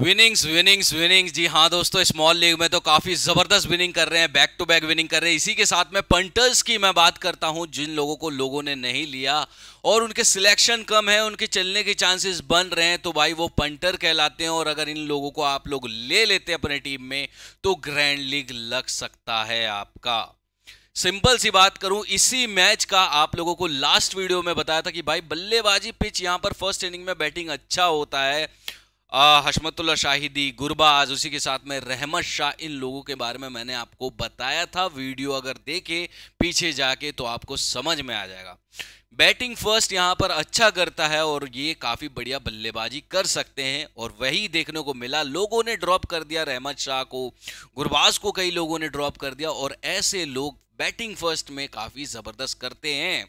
Winnings winnings winnings जी हाँ दोस्तों small league में तो काफी जबरदस्त विनिंग कर रहे हैं बैक टू बैक विनिंग कर रहे हैं इसी के साथ में पंटर्स की मैं बात करता हूं जिन लोगों को लोगों ने नहीं लिया और उनके सिलेक्शन कम है उनके चलने के चांसेस बन रहे हैं तो भाई वो पंटर कहलाते हैं और अगर इन लोगों को आप लोग ले लेते हैं अपने टीम में तो ग्रैंड लीग लग सकता है आपका सिंपल सी बात करूं इसी मैच का आप लोगों को लास्ट वीडियो में बताया था कि भाई बल्लेबाजी पिच यहां पर फर्स्ट इनिंग में बैटिंग अच्छा होता है हशमतुल्ला शाहिदी गुरबाज उसी के साथ में रहमत शाह इन लोगों के बारे में मैंने आपको बताया था वीडियो अगर देखे पीछे जाके तो आपको समझ में आ जाएगा बैटिंग फर्स्ट यहाँ पर अच्छा करता है और ये काफ़ी बढ़िया बल्लेबाजी कर सकते हैं और वही देखने को मिला लोगों ने ड्रॉप कर दिया रहमत शाह को गुरबाज को कई लोगों ने ड्रॉप कर दिया और ऐसे लोग बैटिंग फर्स्ट में काफ़ी ज़बरदस्त करते हैं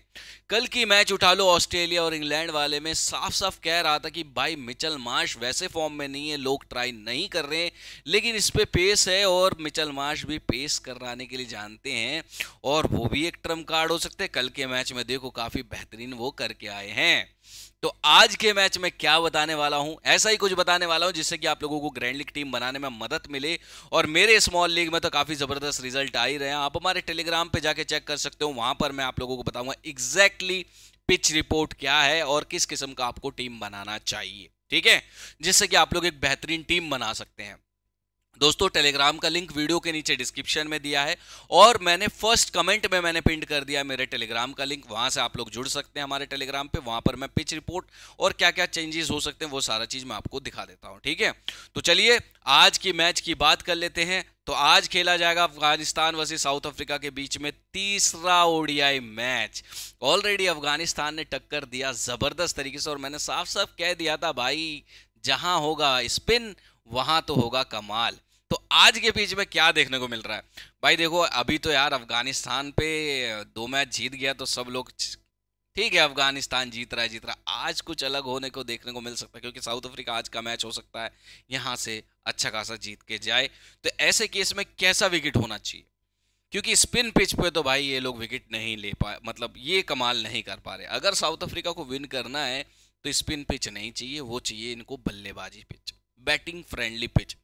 कल की मैच उठा लो ऑस्ट्रेलिया और इंग्लैंड वाले में साफ साफ कह रहा था कि भाई मिचल मार्श वैसे फॉर्म में नहीं है लोग ट्राई नहीं कर रहे हैं लेकिन इस पर पे पेस है और मिचल मार्श भी पेस कराने के लिए जानते हैं और वो भी एक ट्रम कार्ड हो सकते हैं कल के मैच में देखो काफ़ी बेहतरीन वो करके आए हैं तो आज के मैच में क्या बताने वाला हूं ऐसा ही कुछ बताने वाला हूं जिससे कि आप लोगों को ग्रैंड लीग टीम बनाने में मदद मिले और मेरे स्मॉल लीग में तो काफ़ी ज़बरदस्त रिजल्ट आ ही रहे हैं आप हमारे टेलीग्राम पे जाके चेक कर सकते हो वहां पर मैं आप लोगों को बताऊंगा एग्जैक्टली पिच रिपोर्ट क्या है और किस किस्म का आपको टीम बनाना चाहिए ठीक है जिससे कि आप लोग एक बेहतरीन टीम बना सकते हैं दोस्तों टेलीग्राम का लिंक वीडियो के नीचे डिस्क्रिप्शन में दिया है और मैंने फर्स्ट कमेंट में मैंने पिंट कर दिया मेरे टेलीग्राम का लिंक वहां से आप लोग जुड़ सकते हैं हमारे टेलीग्राम पे वहां पर मैं पिच रिपोर्ट और क्या क्या चेंजेस हो सकते हैं वो सारा चीज मैं आपको दिखा देता हूं ठीक है तो चलिए आज की मैच की बात कर लेते हैं तो आज खेला जाएगा अफगानिस्तान वर्सेज साउथ अफ्रीका के बीच में तीसरा ओडीआई मैच ऑलरेडी अफगानिस्तान ने टक्कर दिया जबरदस्त तरीके से और मैंने साफ साफ कह दिया था भाई जहां होगा स्पिन वहां तो होगा कमाल तो आज के बीच में क्या देखने को मिल रहा है भाई देखो अभी तो यार अफगानिस्तान पे दो मैच जीत गया तो सब लोग ठीक है अफगानिस्तान जीत रहा है जीत रहा है आज कुछ अलग होने को देखने को मिल सकता है क्योंकि साउथ अफ्रीका आज का मैच हो सकता है यहाँ से अच्छा खासा जीत के जाए तो ऐसे केस में कैसा विकेट होना चाहिए क्योंकि स्पिन पिच पे तो भाई ये लोग विकेट नहीं ले पाए मतलब ये कमाल नहीं कर पा रहे अगर साउथ अफ्रीका को विन करना है तो स्पिन पिच नहीं चाहिए वो चाहिए इनको बल्लेबाजी पिच बैटिंग फ्रेंडली पिच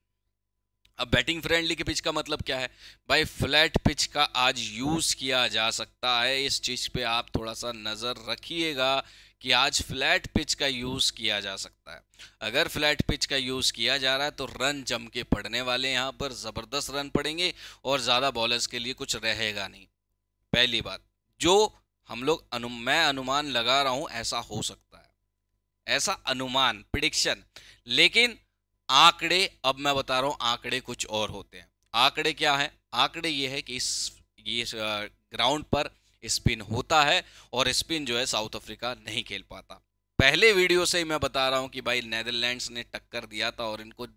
अब बैटिंग फ्रेंडली के पिच का मतलब क्या है भाई फ्लैट पिच का आज यूज़ किया जा सकता है इस चीज़ पे आप थोड़ा सा नज़र रखिएगा कि आज फ्लैट पिच का यूज़ किया जा सकता है अगर फ्लैट पिच का यूज़ किया जा रहा है तो रन जम के पड़ने वाले यहाँ पर ज़बरदस्त रन पड़ेंगे और ज़्यादा बॉलर्स के लिए कुछ रहेगा नहीं पहली बात जो हम लोग अनु मैं अनुमान लगा रहा हूँ ऐसा हो सकता है ऐसा अनुमान प्रिडिक्शन लेकिन आंकड़े अब मैं बता रहा हूँ आंकड़े कुछ और होते हैं आंकड़े क्या है आंकड़े ये है कि इस ये ग्राउंड पर स्पिन होता है और स्पिन जो है साउथ अफ्रीका नहीं खेल पाता पहले वीडियो से ही मैं बता रहा हूं कि भाई नैदरलैंड ने टक्कर दिया था और इनको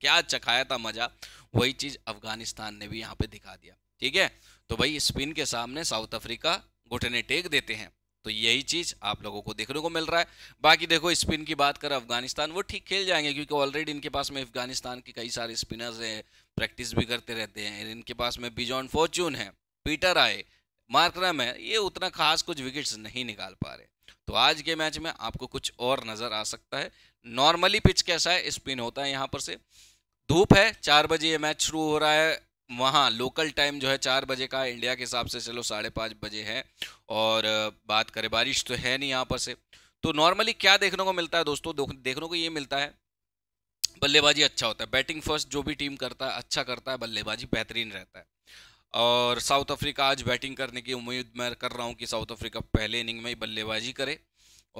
क्या चखाया था मज़ा वही चीज़ अफगानिस्तान ने भी यहाँ पे दिखा दिया ठीक है तो भाई स्पिन के सामने साउथ अफ्रीका घुटने टेक देते हैं तो यही चीज़ आप लोगों को देखने को मिल रहा है बाकी देखो स्पिन की बात कर अफगानिस्तान वो ठीक खेल जाएंगे क्योंकि ऑलरेडी इनके पास में अफगानिस्तान के कई सारे स्पिनर्स हैं प्रैक्टिस भी करते रहते हैं इनके पास में बिजॉन फॉर्चून है पीटर आए मार्क्रम है ये उतना खास कुछ विकेट्स नहीं निकाल पा रहे तो आज के मैच में आपको कुछ और नज़र आ सकता है नॉर्मली पिच कैसा है स्पिन होता है यहाँ पर से धूप है चार बजे ये मैच शुरू हो रहा है वहाँ लोकल टाइम जो है चार बजे का इंडिया के हिसाब से चलो साढ़े पाँच बजे है और बात करें बारिश तो है नहीं यहाँ पर से तो नॉर्मली क्या देखने को मिलता है दोस्तों देखने को ये मिलता है बल्लेबाजी अच्छा होता है बैटिंग फर्स्ट जो भी टीम करता है अच्छा करता है बल्लेबाजी बेहतरीन रहता है और साउथ अफ्रीका आज बैटिंग करने की उम्मीद मैं कर रहा हूँ कि साउथ अफ्रीका पहले इनिंग में ही बल्लेबाजी करे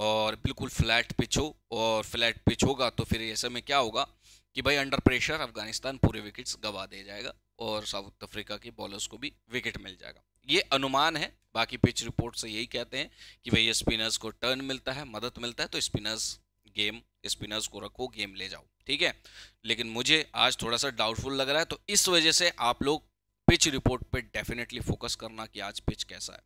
और बिल्कुल फ्लैट पिच हो और फ्लैट पिच होगा तो फिर ऐसे में क्या होगा कि भाई अंडर प्रेशर अफगानिस्तान पूरे विकेट्स गवा दे जाएगा और साउथ अफ्रीका के बॉलर्स को भी विकेट मिल जाएगा ये अनुमान है बाकी पिच रिपोर्ट से यही कहते हैं कि भाई स्पिनर्स को टर्न मिलता है मदद मिलता है तो स्पिनर्स गेम स्पिनर्स को रखो गेम ले जाओ ठीक है लेकिन मुझे आज थोड़ा सा डाउटफुल लग रहा है तो इस वजह से आप लोग पिच रिपोर्ट पे डेफिनेटली फोकस करना कि आज पिच कैसा है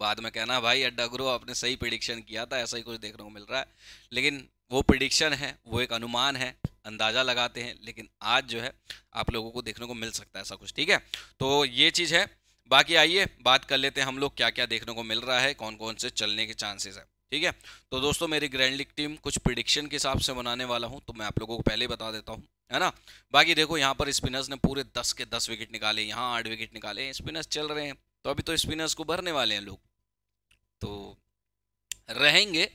बाद में कहना भाई अड्डा गुरु आपने सही प्रिडिक्शन किया था ऐसा ही कुछ देखने को मिल रहा है लेकिन वो प्रिडिक्शन है वो एक अनुमान है अंदाज़ा लगाते हैं लेकिन आज जो है आप लोगों को देखने को मिल सकता है ऐसा कुछ ठीक है तो ये चीज़ है बाकी आइए बात कर लेते हैं हम लोग क्या क्या देखने को मिल रहा है कौन कौन से चलने के चांसेस है ठीक है तो दोस्तों मेरी ग्रैंड लीग टीम कुछ प्रिडिक्शन के हिसाब से बनाने वाला हूँ तो मैं आप लोगों को पहले बता देता हूँ है ना बाकी देखो यहाँ पर स्पिनर्स ने पूरे दस के दस विकेट निकाले यहाँ आठ विकेट निकाले स्पिनर्स चल रहे हैं तो अभी तो स्पिनर्स को भरने वाले हैं लोग तो रहेंगे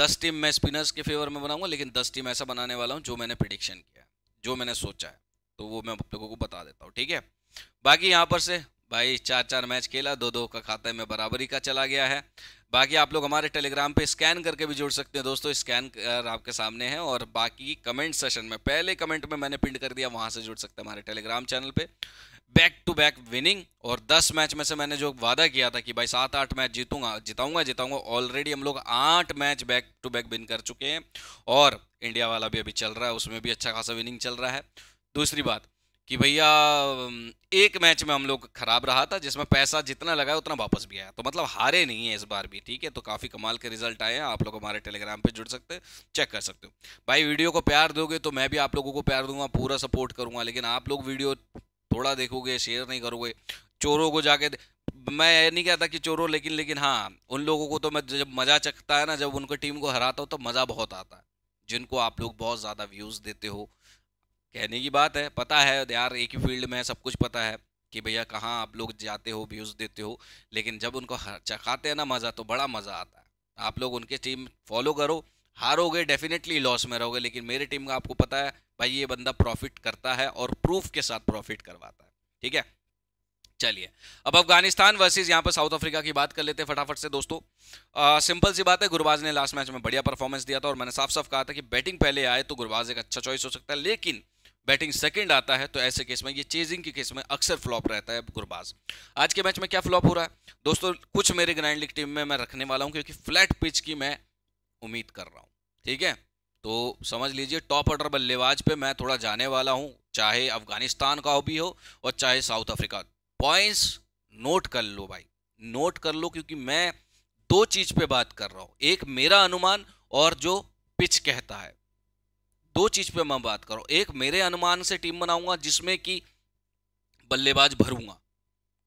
दस टीम मैं स्पिनर्स के फेवर में बनाऊंगा लेकिन दस टीम ऐसा बनाने वाला हूँ जो मैंने प्रिडिक्शन किया है जो मैंने सोचा है तो वो मैं आप लोगों को बता देता हूँ ठीक है बाकी यहाँ पर से भाई चार चार मैच खेला दो दो का खाता में बराबरी का चला गया है बाकी आप लोग हमारे टेलीग्राम पे स्कैन करके भी जुड़ सकते हैं दोस्तों स्कैन आपके सामने है और बाकी कमेंट सेशन में पहले कमेंट में मैंने पिंड कर दिया वहाँ से जुड़ सकते हैं हमारे टेलीग्राम चैनल पे बैक टू बैक विनिंग और 10 मैच में से मैंने जो वादा किया था कि भाई सात आठ मैच जीतूंगा जिताऊंगा जिताऊंगा ऑलरेडी हम लोग आठ match back to back win कर चुके हैं और इंडिया वाला भी अभी चल रहा है उसमें भी अच्छा खासा विनिंग चल रहा है दूसरी बात कि भैया एक मैच में हम लोग खराब रहा था जिसमें पैसा जितना लगा उतना वापस भी आया तो मतलब हारे नहीं है इस बार भी ठीक है तो काफ़ी कमाल के रिजल्ट आए हैं आप लोग हमारे टेलीग्राम पे जुड़ सकते हैं चेक कर सकते हो भाई वीडियो को प्यार दोगे तो मैं भी आप लोगों को प्यार दूंगा पूरा सपोर्ट करूंगा लेकिन आप लोग वीडियो थोड़ा देखोगे शेयर नहीं करोगे चोरों को जाके मैं ये नहीं कहता कि चोरों लेकिन लेकिन हाँ उन लोगों को तो मैं जब मज़ा चखता है ना जब उनको टीम को हराता हूँ तो मज़ा बहुत आता है जिनको आप लोग बहुत ज़्यादा व्यूज़ देते हो कहने की बात है पता है यार एक ही फील्ड में सब कुछ पता है कि भैया कहाँ आप लोग जाते हो व्यूज़ देते हो लेकिन जब उनको चखाते हैं ना मज़ा तो बड़ा मज़ा आता है आप लोग उनके टीम फॉलो करो हारोगे डेफिनेटली लॉस में रहोगे लेकिन मेरे टीम का आपको पता है भाई ये बंदा प्रॉफिट करता है और प्रूफ के साथ प्रॉफिट करवाता है ठीक है चलिए अब अफगानिस्तान वर्सेस यहाँ पर साउथ अफ्रीका की बात कर लेते हैं फटाफट से दोस्तों आ, सिंपल सी बात है गुरबाज ने लास्ट मैच में बढ़िया परफॉर्मेंस दिया था और मैंने साफ साफ कहा था कि बैटिंग पहले आए तो गुरबाज एक अच्छा चॉइस हो सकता है लेकिन बैटिंग सेकंड आता है तो ऐसे केस में ये चेजिंग के केस में अक्सर फ्लॉप रहता है गुरबाज आज के मैच में क्या फ्लॉप हो रहा है दोस्तों कुछ मेरे ग्रैंड लीग टीम में मैं रखने वाला हूँ क्योंकि फ्लैट पिच की मैं उम्मीद कर रहा हूँ ठीक है तो समझ लीजिए टॉप ऑर्डर बल्लेबाज पे मैं थोड़ा जाने वाला हूँ चाहे अफगानिस्तान का भी हो और चाहे साउथ अफ्रीका पॉइंट्स नोट कर लो भाई नोट कर लो क्योंकि मैं दो चीज पे बात कर रहा हूँ एक मेरा अनुमान और जो पिच कहता है दो चीज पे मैं बात कर रहा हूँ एक मेरे अनुमान से टीम बनाऊंगा जिसमें कि बल्लेबाज भरूंगा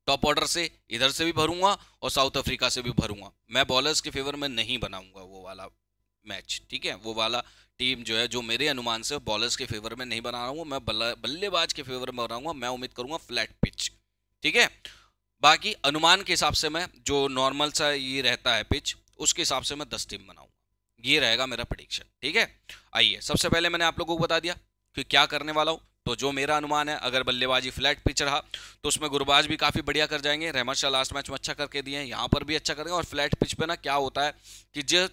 टॉप ऑर्डर से इधर से भी भरूंगा और साउथ अफ्रीका से भी भरूंगा मैं बॉलर्स के फेवर में नहीं बनाऊंगा वो वाला मैच ठीक है वो वाला टीम जो है जो मेरे अनुमान से बॉलर्स के फेवर में नहीं बना रहा हूँ मैं बल्लेबाज के फेवर में बनाऊंगा मैं उम्मीद करूंगा फ्लैट पिच ठीक है बाकी अनुमान के हिसाब से मैं जो नॉर्मल सा ये रहता है पिच उसके हिसाब से मैं दस टीम बनाऊंगा ये रहेगा मेरा प्रडिक्शन ठीक है आइए सबसे पहले मैंने आप लोगों को बता दिया कि क्या करने वाला हूँ तो जो मेरा अनुमान है अगर बल्लेबाजी फ्लैट पिच रहा तो उसमें गुरबाज भी काफ़ी बढ़िया कर जाएंगे रहमत शाह लास्ट मैच में अच्छा करके दिए हैं यहाँ पर भी अच्छा करेंगे और फ्लैट पिच पे ना क्या होता है कि जो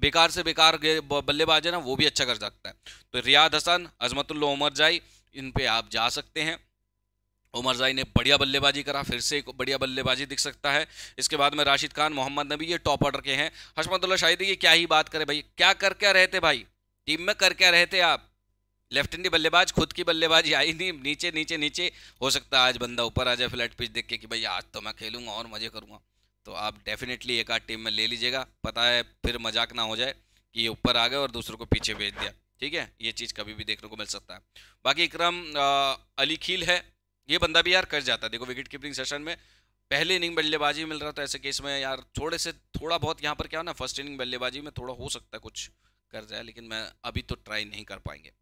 बेकार से बेकार बल्लेबाज है ना वो भी अच्छा कर सकता है तो रियाद हसन अजमतुल्ला उमर जाई इन पे आप जा सकते हैं उमर जाई ने बढ़िया बल्लेबाजी करा फिर से एक बढ़िया बल्लेबाजी दिख सकता है इसके बाद में राशिद खान मोहम्मद नबी ये टॉप ऑर्डर के हैं हसमतुल्ला शाहिद ये क्या ही बात करें भाई क्या कर क्या रहे थे भाई टीम में कर क्या रहे थे आप लेफ्ट हैंडी बल्लेबाज खुद की बल्लेबाजी आई नहीं नीचे नीचे नीचे हो सकता है आज बंदा ऊपर आ जाए फ्लैट पिच देख के कि भाई आज तो मैं खेलूंगा और मजे करूंगा तो आप डेफिनेटली एक आध टीम में ले लीजिएगा पता है फिर मजाक ना हो जाए कि ये ऊपर आ गए और दूसरों को पीछे भेज दिया ठीक है ये चीज़ कभी भी देखने को मिल सकता है बाकी इक्रम अली खील है ये बंदा भी यार कर जाता है देखो विकेट कीपिंग सेशन में पहले इनिंग बल्लेबाजी मिल रहा था ऐसे केस में यार थोड़े से थोड़ा बहुत यहाँ पर क्या हो ना फर्स्ट इनिंग बल्लेबाजी में थोड़ा हो सकता है कुछ कर जाए लेकिन मैं अभी तो ट्राई नहीं कर पाएंगे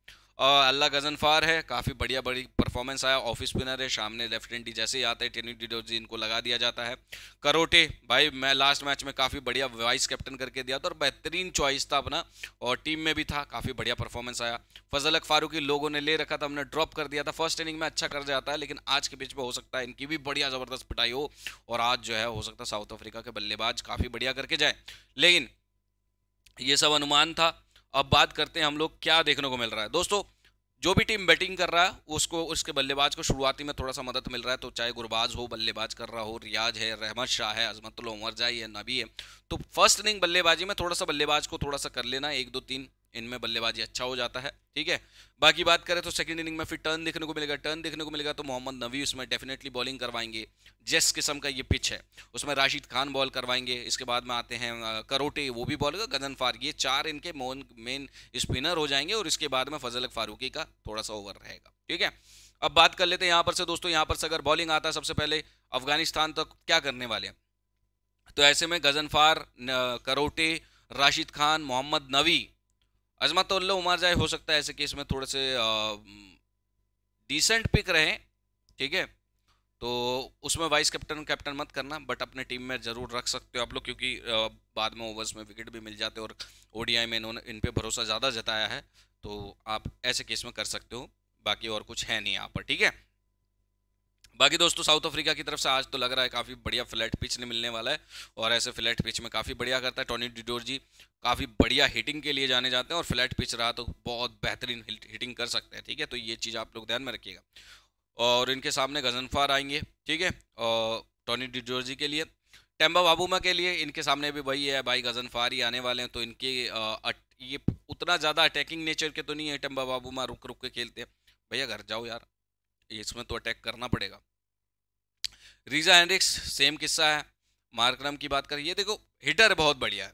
अल्लाह गजनफार है काफ़ी बढ़िया बड़ी परफॉर्मेंस आया ऑफिस स्पिनर है सामने लेफ्ट डी जैसे ही आता है टेनी डिडोजी इनको लगा दिया जाता है करोटे भाई मैं लास्ट मैच में काफ़ी बढ़िया वाइस कैप्टन करके दिया था और बेहतरीन चॉइस था अपना और टीम में भी था काफ़ी बढ़िया परफॉर्मेंस आया फजल अक फारूकी लोगों ने ले रखा था हमने ड्रॉप कर दिया था फर्स्ट इनिंग में अच्छा कर जाता है लेकिन आज के बीच में हो सकता है इनकी भी बढ़िया ज़बरदस्त पिटाई हो और आज जो है हो सकता है साउथ अफ्रीका के बल्लेबाज काफ़ी बढ़िया करके जाए लेकिन ये सब अनुमान था अब बात करते हैं हम लोग क्या देखने को मिल रहा है दोस्तों जो भी टीम बैटिंग कर रहा है उसको उसके बल्लेबाज को शुरुआती में थोड़ा सा मदद मिल रहा है तो चाहे गुरबाज हो बल्लेबाज कर रहा हो रियाज है रहमत शाह है अजमतुल उमरजाई है नबी है तो फर्स्ट इनिंग बल्लेबाजी में थोड़ा सा बल्लेबाज को थोड़ा सा कर लेना एक दो तीन इनमें बल्लेबाजी अच्छा हो जाता है ठीक है बाकी बात करें तो सेकंड इनिंग में फिर टर्न देखने को मिलेगा टर्न देखने को मिलेगा तो मोहम्मद नवी उसमें डेफिनेटली बॉलिंग करवाएंगे जिस किस्म का ये पिच है उसमें राशिद खान बॉल करवाएंगे इसके बाद में आते हैं करोटे वो भी बॉल गगन फार ये चार इनके मोहन मेन स्पिनर हो जाएंगे और इसके बाद में फजल फारूकी का थोड़ा सा ओवर रहेगा ठीक है अब बात कर लेते हैं यहाँ पर से दोस्तों यहाँ पर से अगर बॉलिंग आता है सबसे पहले अफगानिस्तान तक क्या करने वाले हैं तो ऐसे में गजनफार करोटे राशिद खान मोहम्मद नवी अजमत तो उमर जाए हो सकता है ऐसे केस में थोड़े से डिसेंट पिक रहे ठीक है तो उसमें वाइस कैप्टन कैप्टन मत करना बट अपने टीम में ज़रूर रख सकते हो आप लोग क्योंकि बाद में ओवर्स में विकेट भी मिल जाते और ओडीआई में इन्होंने इन पर भरोसा ज़्यादा जताया है तो आप ऐसे केस में कर सकते हो बाकी और कुछ है नहीं यहाँ पर ठीक है बाकी दोस्तों साउथ अफ्रीका की तरफ से आज तो लग रहा है काफ़ी बढ़िया फ्लैट पिच ने मिलने वाला है और ऐसे फ्लैट पिच में काफ़ी बढ़िया करता है टोनी डिडोर जी काफ़ी बढ़िया हिटिंग के लिए जाने जाते हैं और फ्लैट पिच रहा तो बहुत बेहतरीन हिटिंग कर सकते हैं ठीक है तो ये चीज़ आप लोग ध्यान में रखिएगा और इनके सामने गजनफार आएंगे ठीक है और टोनी डिडोर जी के लिए टेम्बा बाबूमा के लिए इनके सामने भी भाई है भाई गजनफार ही आने वाले हैं तो इनके ये उतना ज़्यादा अटैकिंग नेचर के तो नहीं है टेम्बा बाबूमा रुक रुक के खेलते हैं भैया घर जाओ यार इसमें तो अटैक करना पड़ेगा रीजा हेनरिक्स सेम किस्सा है मार्क्रम की बात करें ये देखो हिटर बहुत बढ़िया है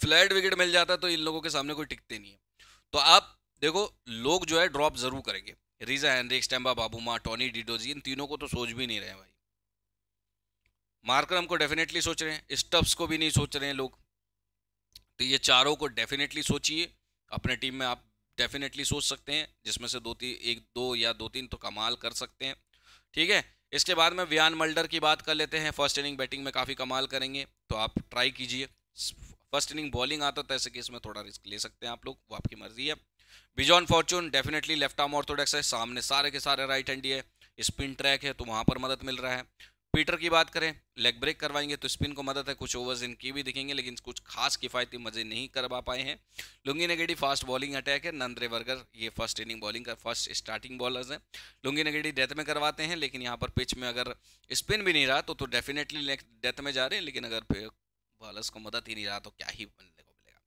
फ्लैट विकेट मिल जाता तो इन लोगों के सामने कोई टिकते नहीं है तो आप देखो लोग जो है ड्रॉप जरूर करेंगे Reeza Hendricks Temba Bavuma Tony de Zorzi इन तीनों को तो सोच भी नहीं रहे भाई मार्क्रम को डेफिनेटली सोच रहे हैं स्टप्स को भी नहीं सोच रहे हैं लोग तो ये चारों को डेफिनेटली सोचिए अपने टीम में आप डेफिनेटली सोच सकते हैं जिसमें से दो तीन एक दो या दो तीन तो कमाल कर सकते हैं ठीक है इसके बाद में वियान मल्डर की बात कर लेते हैं फर्स्ट इनिंग बैटिंग में काफ़ी कमाल करेंगे तो आप ट्राई कीजिए फर्स्ट इनिंग बॉलिंग आता तो ऐसे केस में थोड़ा रिस्क ले सकते हैं आप लोग वो आपकी मर्जी है Bjorn Fortuin definitely left arm orthodox है सामने सारे के सारे राइट हैंडी है स्पिन ट्रैक है तो वहाँ पर मदद मिल रहा है पीटर की बात करें लेग ब्रेक करवाएंगे तो स्पिन को मदद है कुछ ओवर्स इनकी भी दिखेंगे लेकिन कुछ खास किफ़ायती मजे नहीं करवा पाए हैं Lungi Ngidi fast bowling attack है नंद्रे वर्गर ये फर्स्ट इनिंग बॉलिंग का फर्स्ट स्टार्टिंग बॉलर्स हैं लुंगी नेगेटी डेथ में करवाते हैं लेकिन यहाँ पर पिच में अगर स्पिन भी नहीं रहा तो, तो डेफिनेटली डेथ में जा रहे हैं लेकिन अगर बॉलर्स को मदद ही नहीं रहा तो क्या ही बनने को मिलेगा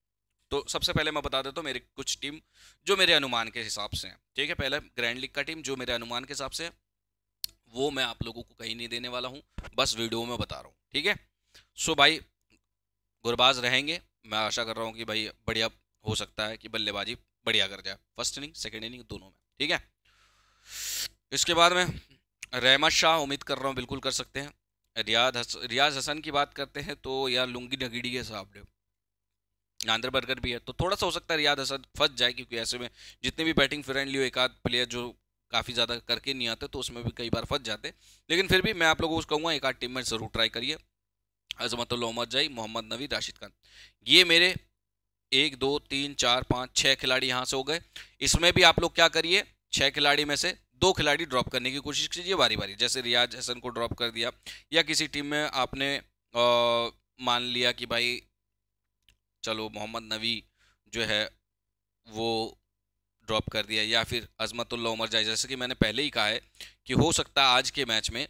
तो सबसे पहले मैं बता देता हूँ मेरी कुछ टीम जो मेरे अनुमान के हिसाब से हैं ठीक है पहले ग्रैंड लीग का टीम जो मेरे अनुमान के हिसाब से है वो मैं आप लोगों को कहीं नहीं देने वाला हूँ बस वीडियो में बता रहा हूँ ठीक है सो भाई गुरबाज रहेंगे मैं आशा कर रहा हूँ कि भाई बढ़िया हो सकता है कि बल्लेबाजी बढ़िया कर जाए फर्स्ट इनिंग सेकेंड इनिंग दोनों में ठीक है इसके बाद में रहमत शाह उम्मीद कर रहा हूँ बिल्कुल कर सकते हैं रियाज हस, रियाज हसन की बात करते हैं तो यार लुंगी नगीड़ी है साहब ने नांद्र बर्गर भी है तो थोड़ा सा हो सकता है रियाज हसन फंस जाए क्योंकि ऐसे में जितने भी बैटिंग फ्रेंडली हो एक आध प्लेयर जो काफ़ी ज़्यादा करके नहीं आते तो उसमें भी कई बार फंस जाते लेकिन फिर भी मैं आप लोगों को कहूँगा एक आध टीम में ज़रूर ट्राई करिए अजमत मोहम्मद जई मोहम्मद नवी राशिद खान ये मेरे एक दो तीन चार पाँच छः खिलाड़ी यहाँ से हो गए इसमें भी आप लोग क्या करिए छः खिलाड़ी में से दो खिलाड़ी ड्रॉप करने की कोशिश कीजिए बारी बारी जैसे रियाज हसन को ड्रॉप कर दिया या किसी टीम में आपने आ, मान लिया कि भाई चलो मोहम्मद नवी जो है वो ड्रॉप कर दिया या फिर अजमतुल्ला उमर जाए जैसे कि मैंने पहले ही कहा है कि हो सकता है आज के मैच में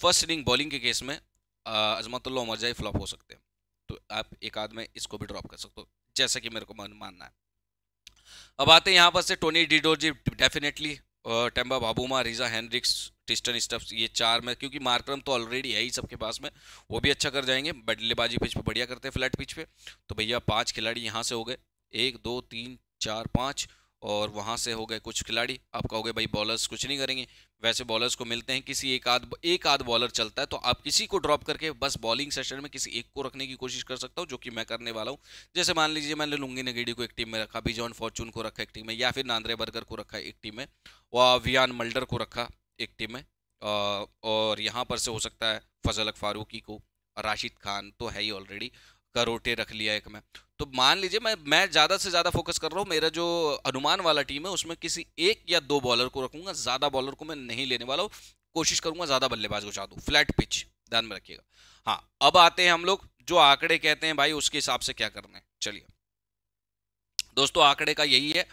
फर्स्ट इनिंग बॉलिंग के केस में अजमतुल्ला उमर जाए फ्लॉप हो सकते हैं तो आप एक आध में इसको भी ड्रॉप कर सकते हो जैसा कि मेरे को मानना है अब आते हैं यहाँ पर से Tony de Zorzi definitely Temba Bavuma Reeza Hendricks Tristan Stubbs ये चार में क्योंकि मार्क्रम तो ऑलरेडी है ही सबके पास में वो भी अच्छा कर जाएंगे बल्लेबाजी पिच पे बढ़िया करते हैं फ्लैट पिच पे तो भैया पांच खिलाड़ी यहाँ से हो गए एक दो तीन चार पाँच और वहाँ से हो गए कुछ खिलाड़ी आप कहोगे भाई बॉलर्स कुछ नहीं करेंगे वैसे बॉलर्स को मिलते हैं किसी एक आध एक आध बॉलर चलता है तो आप किसी को ड्रॉप करके बस बॉलिंग सेशन में किसी एक को रखने की कोशिश कर सकता हूँ जो कि मैं करने वाला हूँ जैसे मान लीजिए मैंने लुंगी नगेडी को एक टीम में रखा बिजॉन फॉर्चून को रखा एक टीम में या फिर नांद्रे बर्गर को रखा एक टीम में व वियान मल्डर को रखा एक टीम में और यहाँ पर से हो सकता है फजल फारूकी को राशिद खान तो है ही ऑलरेडी करोटे रख लिया एक मैं तो मान लीजिए मैं मैं ज़्यादा से ज़्यादा फोकस कर रहा हूँ मेरा जो अनुमान वाला टीम है उसमें किसी एक या दो बॉलर को रखूंगा ज़्यादा बॉलर को मैं नहीं लेने वाला हूँ कोशिश करूंगा ज़्यादा बल्लेबाज को चाह दूँ फ्लैट पिच ध्यान में रखिएगा हाँ अब आते हैं हम लोग जो आंकड़े कहते हैं भाई उसके हिसाब से क्या करना है चलिए दोस्तों आंकड़े का यही है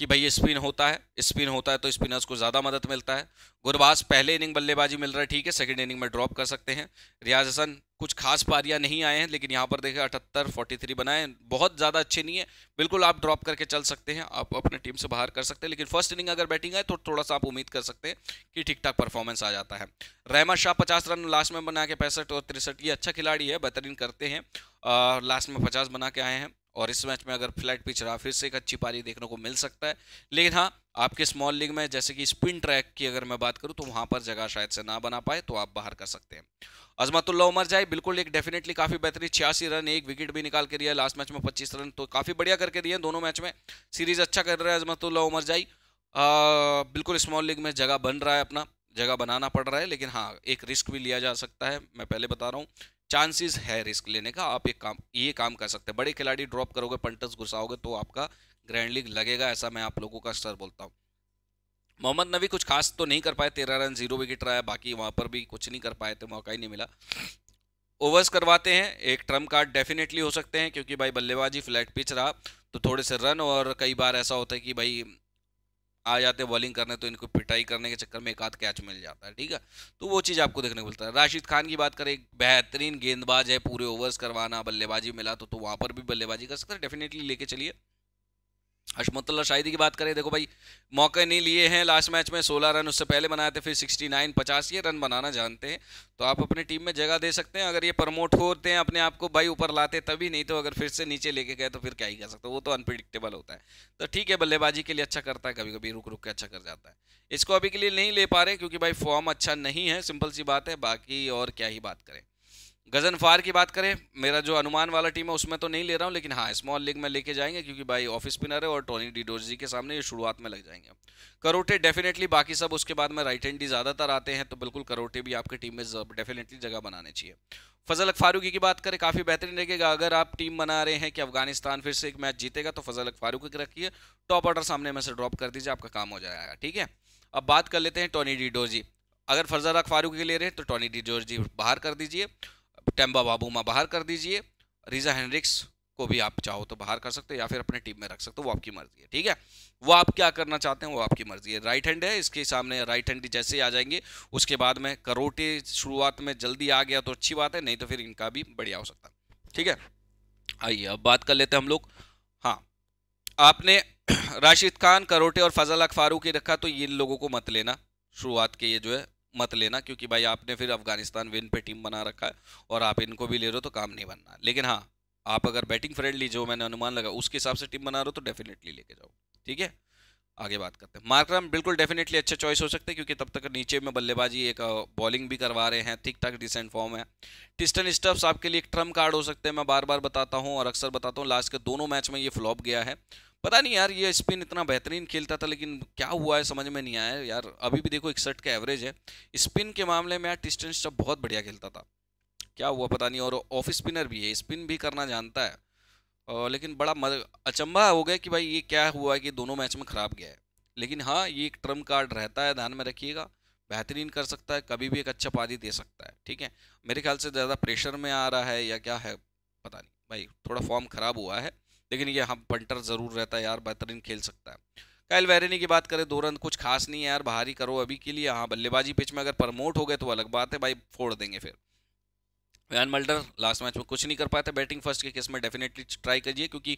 कि भाई स्पिन होता है स्पिन होता है तो स्पिनर्स को ज़्यादा मदद मिलता है गुरबाज पहले इनिंग बल्लेबाजी मिल रहा है ठीक है सेकेंड इनिंग में ड्रॉप कर सकते हैं रियाज हसन कुछ खास पारियाँ नहीं आए हैं लेकिन यहाँ पर देखें अठहत्तर फोर्टी थ्री बनाए बहुत ज़्यादा अच्छे नहीं है बिल्कुल आप ड्रॉप करके चल सकते हैं आप अपने टीम से बाहर कर सकते हैं लेकिन फर्स्ट इनिंग अगर बैटिंग आए तो थोड़ा सा आप उम्मीद कर सकते हैं कि ठीक ठाक परफॉर्मेंस आ जाता है रहमा शाह पचास रन लास्ट में बना के पैंसठ और तिरसठ ये अच्छा खिलाड़ी है बेहतरीन करते हैं लास्ट में पचास बना के आए हैं और इस मैच में अगर फ्लैट पिच रहा फिर से एक अच्छी पारी देखने को मिल सकता है लेकिन हाँ आपके स्मॉल लीग में जैसे कि स्पिन ट्रैक की अगर मैं बात करूँ तो वहाँ पर जगह शायद से ना बना पाए तो आप बाहर कर सकते हैं अजमतुल्ला उमर जाए बिल्कुल एक डेफिनेटली काफ़ी बेहतरीन छियासी रन एक विकेट भी निकाल के दिया लास्ट मैच में पच्चीस रन तो काफ़ी बढ़िया करके दिए दोनों मैच में सीरीज अच्छा कर रहा है अजमतुल्ला उमर जाई बिल्कुल स्मॉल लीग में जगह बन रहा है अपना जगह बनाना पड़ रहा है लेकिन हाँ एक रिस्क भी लिया जा सकता है मैं पहले बता रहा हूँ चांसेस है रिस्क लेने का आप एक काम ये काम कर सकते हैं बड़े खिलाड़ी ड्रॉप करोगे पंटस घुसाओगे तो आपका ग्रैंड लीग लगेगा ऐसा मैं आप लोगों का सर बोलता हूँ मोहम्मद नबी कुछ खास तो नहीं कर पाए तेरह रन जीरो विकेट रहा है बाकी वहाँ पर भी कुछ नहीं कर पाए थे मौका ही नहीं मिला ओवर्स करवाते हैं एक ट्रम कार्ड डेफिनेटली हो सकते हैं क्योंकि भाई बल्लेबाजी फ्लैट पिच रहा तो थोड़े से रन और कई बार ऐसा होता है कि भाई आ जाते बॉलिंग करने तो इनको पिटाई करने के चक्कर में एक आध कैच मिल जाता है ठीक है तो वो चीज़ आपको देखने को मिलता है राशिद खान की बात करें बेहतरीन गेंदबाज है पूरे ओवर्स करवाना बल्लेबाजी मिला तो, तो वहाँ पर भी बल्लेबाजी कर सकते हैं डेफिनेटली लेके चलिए अशमतुल्ला शाहिदी की बात करें देखो भाई मौके नहीं लिए हैं लास्ट मैच में 16 रन उससे पहले बनाए थे फिर 69 पचास ये रन बनाना जानते हैं तो आप अपने टीम में जगह दे सकते हैं अगर ये प्रमोट होते हैं अपने आप को भाई ऊपर लाते तभी नहीं तो अगर फिर से नीचे लेके गए तो फिर क्या ही कर सकते वो तो अनप्रिडिक्टेबल होता है तो ठीक है बल्लेबाजी के लिए अच्छा करता है कभी कभी रुक रुक के अच्छा कर जाता है इसको अभी के लिए नहीं ले पा रहे क्योंकि भाई फॉर्म अच्छा नहीं है सिंपल सी बात है बाकी और क्या ही बात करें गजन फार की बात करें मेरा जो अनुमान वाला टीम है उसमें तो नहीं ले रहा हूँ लेकिन हाँ स्मॉल लीग में लेके जाएंगे क्योंकि भाई ऑफिस स्पिनर है और टोनी डिडोजी के सामने ये शुरुआत में लग जाएंगे करोटे डेफिनेटली बाकी सब उसके बाद में राइट हैंडी ज़्यादातर आते हैं तो बिल्कुल करोटे भी आपकी टीम में डेफिनेटली जगह बनानी चाहिए फजल फारूकी की बात करें काफ़ी बेहतरीन रहेगा अगर आप टीम बना रहे हैं कि अफगानिस्तान फिर से एक मैच जीतेगा तो फजल की रखिए टॉप ऑर्डर सामने में से ड्रॉप कर दीजिए आपका काम हो जाएगा ठीक है अब बात कर लेते हैं टोनी डिडोजी अगर फजल फारूकी ले रहे हैं तो टोनी डिडोजी बाहर कर दीजिए टेम्बा बाबूमा बाहर कर दीजिए रीजा हेनरिक्स को भी आप चाहो तो बाहर कर सकते हो या फिर अपने टीम में रख सकते हो वो आपकी मर्जी है ठीक है वो आप क्या करना चाहते हैं वो आपकी मर्जी है राइट हैंड है इसके सामने राइट हैंड जैसे ही आ जाएंगे उसके बाद में करोटे शुरुआत में जल्दी आ गया तो अच्छी बात है नहीं तो फिर इनका भी बढ़िया हो सकता ठीक है आइए अब बात कर लेते हैं हम लोग हाँ आपने राशिद खान करोटे और फजल अख ही रखा तो ये लोगों को मत लेना शुरुआत के ये जो है मत लेना क्योंकि भाई आपने फिर अफगानिस्तान विन पे टीम बना रखा है और आप इनको भी ले रहे हो तो काम नहीं बनना लेकिन हाँ आप अगर बैटिंग फ्रेंडली जो मैंने अनुमान लगा उसके हिसाब से टीम बना रहे हो तो डेफिनेटली लेके जाओ ठीक है आगे बात करते हैं मार्कराम बिल्कुल डेफिनेटली अच्छे चॉइस हो सकते हैं क्योंकि तब तक नीचे में बल्लेबाजी एक बॉलिंग भी करवा रहे हैं ठीक ठाक डिसेंट फॉर्म है टिस्टन स्टप्स आपके लिए एक ट्रम कार्ड हो सकते हैं मैं बार बार बताता हूँ और अक्सर बताता हूँ लास्ट के दोनों मैच में ये फ्लॉप गया है पता नहीं यार ये स्पिन इतना बेहतरीन खेलता था लेकिन क्या हुआ है समझ में नहीं आया यार अभी भी देखो इकसठ का एवरेज है स्पिन के मामले में यार टिस्टन स्टब बहुत बढ़िया खेलता था क्या हुआ पता नहीं और ऑफ स्पिनर भी है स्पिन भी करना जानता है और लेकिन बड़ा मद... अचंबा हो गया कि भाई ये क्या हुआ कि दोनों मैच में ख़राब गया है लेकिन हाँ ये एक ट्रम कार्ड रहता है ध्यान में रखिएगा बेहतरीन कर सकता है कभी भी एक अच्छा पारी दे सकता है ठीक है मेरे ख्याल से ज़्यादा प्रेशर में आ रहा है या क्या है पता नहीं भाई थोड़ा फॉर्म ख़राब हुआ है लेकिन ये हम पंटर ज़रूर रहता है यार बेहतरीन खेल सकता है कैल वेरेनी की बात करें दो रन कुछ खास नहीं है यार बाहरी करो अभी के लिए हाँ बल्लेबाजी पिच में अगर प्रमोट हो गए तो अलग बात है भाई फोड़ देंगे फिर वैन मल्डर लास्ट मैच में कुछ नहीं कर पाए थे बैटिंग फर्स्ट के केस में डेफिनेटली ट्राई करिए क्योंकि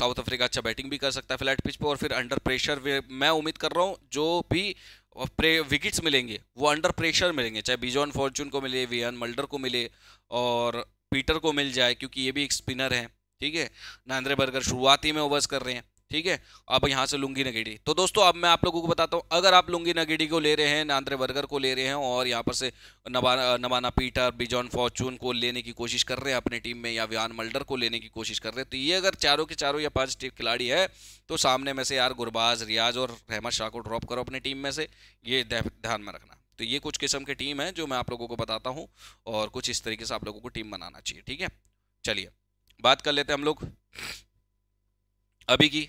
साउथ अफ्रीका अच्छा बैटिंग भी कर सकता है फ्लैट पिच पर और फिर अंडर प्रेशर मैं उम्मीद कर रहा हूँ जो भी विकेट्स मिलेंगे वो अंडर प्रेशर मिलेंगे चाहे बिजॉन फॉर्चून को मिले वी मल्डर को मिले और पीटर को मिल जाए क्योंकि ये भी एक स्पिनर हैं ठीक है नांद्रे बर्गर शुरुआती में ओवर्स कर रहे हैं ठीक है अब यहाँ से लुंगी नगेड़ी तो दोस्तों अब मैं आप लोगों को बताता हूँ अगर आप लुंगी नगेड़ी को ले रहे हैं नांद्रे बर्गर को ले रहे हैं और यहाँ पर से नवाना नवाना पीटर बिजॉन फॉर्चून को लेने की कोशिश कर रहे हैं अपने टीम में या व्यान मल्डर को लेने की कोशिश कर रहे हैं तो ये अगर चारों के चारों या पाँच टीम खिलाड़ी है तो सामने में से यार गुरबाज रियाज और रहमत शाह को ड्रॉप करो अपनी टीम में से ये ध्यान में रखना तो ये कुछ किस्म की टीम है जो मैं आप लोगों को बताता हूँ और कुछ इस तरीके से आप लोगों को टीम बनाना चाहिए ठीक है चलिए बात कर लेते हैं हम लोग अभी की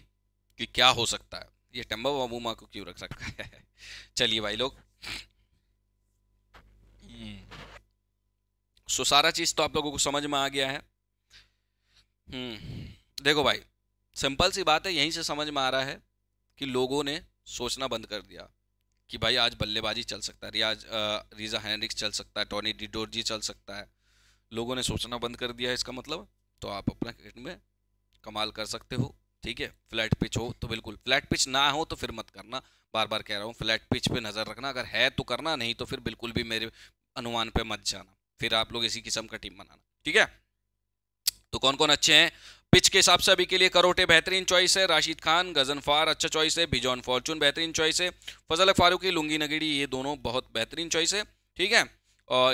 कि क्या हो सकता है ये टम्बा मामूमा को क्यों रख सकता है चलिए भाई लोग सो हम्म। सारा चीज़ तो आप लोगों को समझ में आ गया है हम्म। देखो भाई सिंपल सी बात है यहीं से समझ में आ रहा है कि लोगों ने सोचना बंद कर दिया कि भाई आज बल्लेबाजी चल सकता है रियाज रीज़ा हैनरिक्स चल सकता है टॉनी डिडोरजी चल सकता है लोगों ने सोचना बंद कर दिया इसका मतलब तो आप अपना क्रिकेट में कमाल कर सकते हो ठीक है फ्लैट पिच हो तो बिल्कुल फ्लैट पिच ना हो तो फिर मत करना बार बार कह रहा हूँ फ्लैट पिच पे नज़र रखना अगर है तो करना नहीं तो फिर बिल्कुल भी मेरे अनुमान पे मत जाना फिर आप लोग इसी किस्म का टीम बनाना ठीक है तो कौन कौन अच्छे हैं पिच के हिसाब से अभी के लिए करोटे बेहतरीन चॉइस है राशिद खान गजनफार अच्छा चॉइस है बिजॉन फॉर्चून बेहतरीन चॉइस है फजल फारूकी लुंगी नगेड़ी ये दोनों बहुत बेहतरीन चॉइस है ठीक है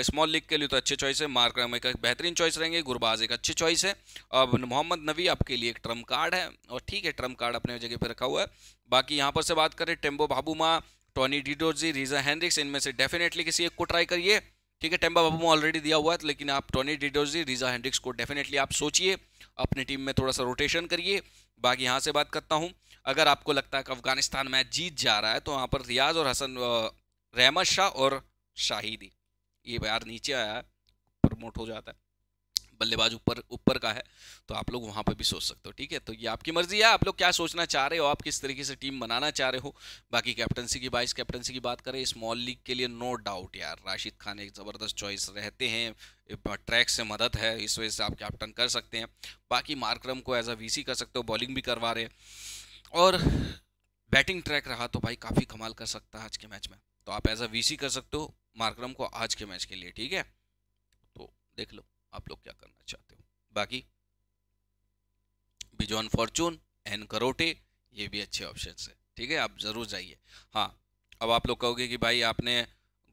स्मॉल लीग के लिए तो अच्छे चॉइस है मार्क रम एक बेहतरीन चॉइस रहेंगे गुरबाज एक अच्छी चॉइस है अब मोहम्मद नबी आपके लिए एक ट्रम्प कार्ड है और ठीक है ट्रम्प कार्ड अपने जगह पर रखा हुआ है बाकी यहाँ पर से बात करें Temba Bavuma Tony de Zorzi Reeza Hendricks इनमें से डेफिनेटली किसी एक को ट्राई करिए ठीक है टेम्बा बाबूमा ऑलरेडी दिया हुआ है लेकिन आप टोनी डिडोजी रीजा हैंड्रिक्स को डेफिनेटली आप सोचिए अपनी टीम में थोड़ा सा रोटेशन करिए बाकी यहाँ से बात करता हूँ अगर आपको लगता है कि अफगानिस्तान मैच जीत जा रहा है तो वहाँ पर रियाज और हसन रहमत शाह और शाहिदी ये बार नीचे आया प्रमोट हो जाता है बल्लेबाज ऊपर ऊपर का है तो आप लोग वहाँ पर भी सोच सकते हो ठीक है तो ये आपकी मर्जी है आप लोग क्या सोचना चाह रहे हो आप किस तरीके से टीम बनाना चाह रहे हो बाकी कैप्टनसी की वाइस कैप्टनसी की बात करें स्मॉल लीग के लिए नो डाउट यार राशिद खान एक ज़बरदस्त चॉइस रहते हैं ट्रैक से मदद है इस वजह से आप कैप्टन कर सकते हैं बाकी मार्क्रम को एज अ वी कर सकते हो बॉलिंग भी करवा रहे और बैटिंग ट्रैक रहा तो भाई काफ़ी कमाल कर सकता है आज के मैच में तो आप एज अ वी कर सकते हो मार्करम को आज के मैच के लिए ठीक है तो देख लो आप लोग क्या करना चाहते हो बाकी बिजॉन फॉर्चून एन करोटे ये भी अच्छे ऑप्शन है ठीक है आप ज़रूर जाइए हाँ अब आप लोग कहोगे कि भाई आपने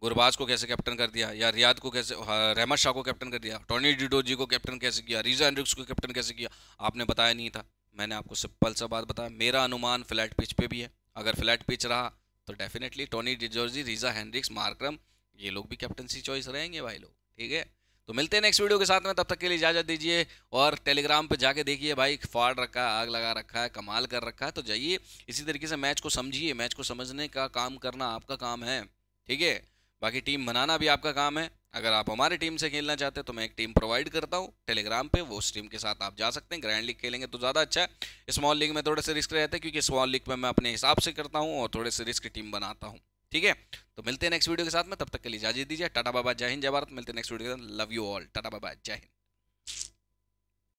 गुरबाज को कैसे कैप्टन कर दिया या रियाद को कैसे हाँ, रहमत शाह को कैप्टन कर दिया टॉनी डिडो जी को कैप्टन कैसे किया रीजा एंड्रिक्स को कैप्टन कैसे किया आपने बताया नहीं था मैंने आपको सिंपल सा बात बताया मेरा अनुमान फ्लैट पिच पे भी है अगर फ्लैट पिच रहा तो definitely Tony de Zorzi Reeza Hendricks Markram ये लोग भी कैप्टनसी चॉइस रहेंगे भाई लोग ठीक है तो मिलते हैं नेक्स्ट वीडियो के साथ में तब तक के लिए इजाजत दीजिए और टेलीग्राम पे जाके देखिए भाई फाड़ रखा है आग लगा रखा है कमाल कर रखा है तो जाइए इसी तरीके से मैच को समझिए मैच को समझने का काम करना आपका काम है ठीक है बाकी टीम बनाना भी आपका काम है अगर आप हमारे टीम से खेलना चाहते हैं तो मैं एक टीम प्रोवाइड करता हूँ टेलीग्राम पे वो उस टीम के साथ आप जा सकते हैं ग्रैंड लीग खेलेंगे तो ज़्यादा अच्छा है स्मॉल लीग में थोड़े से रिस्क रहते हैं क्योंकि स्मॉल लीग में मैं अपने हिसाब से करता हूँ और थोड़े से रिस्क टीम बनाता हूँ ठीक है तो मिलते हैं नेक्स्ट वीडियो के साथ में तब तक के लिए इजाजत दीजिए टाटा बाबा जय हिंद जय भारत मिलते हैं नेक्स्ट वीडियो के साथ लव यू ऑल टाटा बाबा जय हिंद